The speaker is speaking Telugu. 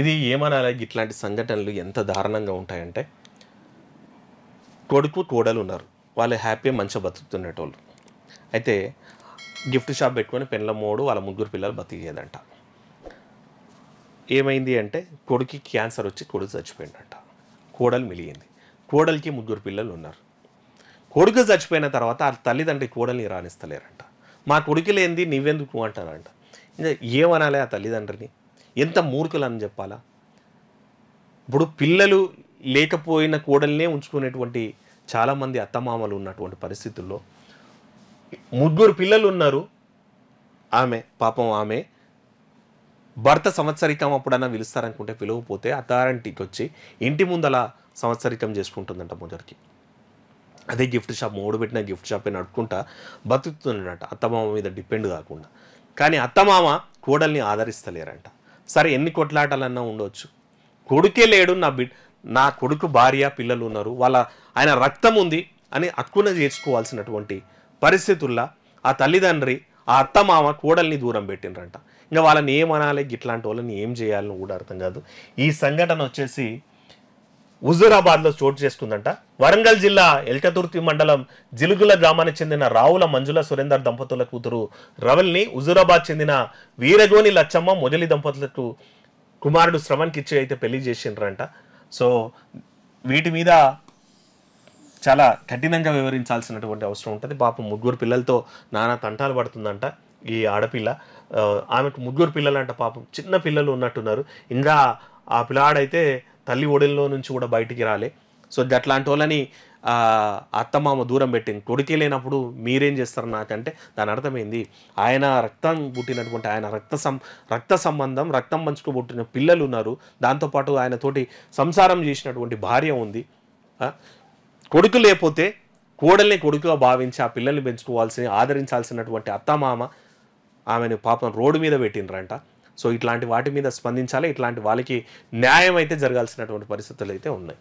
ఇది ఏమనాలి ఇట్లాంటి సంఘటనలు ఎంత దారుణంగా ఉంటాయంటే కొడుకు కోడలు ఉన్నారు వాళ్ళు హ్యాపీ మంచిగా బతుకుతుండేటోళ్ళు అయితే గిఫ్ట్ షాప్ పెట్టుకొని పెన్ల మూడు వాళ్ళ ముగ్గురు పిల్లలు బతికేదంట ఏమైంది అంటే కొడుకి క్యాన్సర్ వచ్చి కొడుకు చచ్చిపోయిందంట కోడలు మిలిగింది కోడలికి ముగ్గురు పిల్లలు ఉన్నారు కొడుకు చచ్చిపోయిన తర్వాత ఆ తల్లిదండ్రి కోడల్ని రాణిస్తలేరంట మా కొడుకు లేనిది నువ్వెందుకు అంటారంట ఏమనాలి ఆ తల్లిదండ్రిని ఎంత మూర్ఖులని చెప్పాలా ఇప్పుడు పిల్లలు లేకపోయిన కోడల్నే ఉంచుకునేటువంటి చాలామంది అత్తమామలు ఉన్నటువంటి పరిస్థితుల్లో ముగ్గురు పిల్లలు ఉన్నారు ఆమె పాపం ఆమె భర్త సంవత్సరికం అప్పుడన్నా పిలుస్తారనుకుంటే పిలవకపోతే అథారిటీకి వచ్చి ఇంటి ముందల సంవత్సరికం చేసుకుంటుందంట మొదటికి అదే గిఫ్ట్ షాప్ పెట్టిన గిఫ్ట్ షాపే నడుపుకుంటా బతుకుతుందంట అత్తమామ మీద డిపెండ్ కాకుండా కానీ అత్తమామ కోడల్ని ఆదరిస్తలేరంట సరే ఎన్ని కొట్లాటాలన్నా ఉండొచ్చు కొడుకే లేడు నా బిడ్ నా కొడుకు భార్య పిల్లలు ఉన్నారు వాళ్ళ ఆయన రక్తం ఉంది అని అక్కున చేర్చుకోవాల్సినటువంటి పరిస్థితుల్లో ఆ తల్లిదండ్రి ఆ అత్తమామ కోడల్ని దూరం పెట్టినరంట ఇంకా వాళ్ళని ఏమనాలి గిట్లాంటి వాళ్ళని ఏం చేయాలని కూడా అర్థం కాదు ఈ సంఘటన వచ్చేసి హుజూరాబాద్లో చోటు చేసుకుందంట వరంగల్ జిల్లా ఎల్కతుర్తి మండలం జిలుగుల గ్రామానికి చెందిన రావుల మంజుల సురేందర్ దంపతుల కూతురు రవల్ని హుజూరాబాద్ చెందిన వీరగోని లచ్చమ్మ మొదలి దంపతులకు కుమారుడు శ్రవణ్ ఇచ్చి అయితే పెళ్లి చేసిండ్రంట సో వీటి మీద చాలా కఠినంగా వివరించాల్సినటువంటి అవసరం ఉంటుంది పాపం ముగ్గురు పిల్లలతో నానా తంటాలు పడుతుందంట ఈ ఆడపిల్ల ఆమెకు ముగ్గురు పిల్లలంట పాపం చిన్న పిల్లలు ఉన్నట్టున్నారు ఇంకా ఆ పిల్లాడైతే తల్లి ఒడిలో నుంచి కూడా బయటికి రాలే సో అట్లాంటి వాళ్ళని అత్తమామ దూరం పెట్టింది కొడుకే లేనప్పుడు మీరేం చేస్తారు నాకంటే దాని అర్థమైంది ఆయన రక్తం పుట్టినటువంటి ఆయన రక్త సం రక్త సంబంధం రక్తం పంచుకు పుట్టిన పిల్లలు ఉన్నారు దాంతోపాటు ఆయనతోటి సంసారం చేసినటువంటి భార్య ఉంది కొడుకు లేకపోతే కోడల్ని కొడుకుగా భావించి ఆ పిల్లల్ని పెంచుకోవాల్సి ఆదరించాల్సినటువంటి అత్తమామ ఆమెను పాపం రోడ్డు మీద పెట్టినరంట సో ఇట్లాంటి వాటి మీద స్పందించాలి ఇట్లాంటి వాళ్ళకి న్యాయం అయితే జరగాల్సినటువంటి పరిస్థితులు అయితే ఉన్నాయి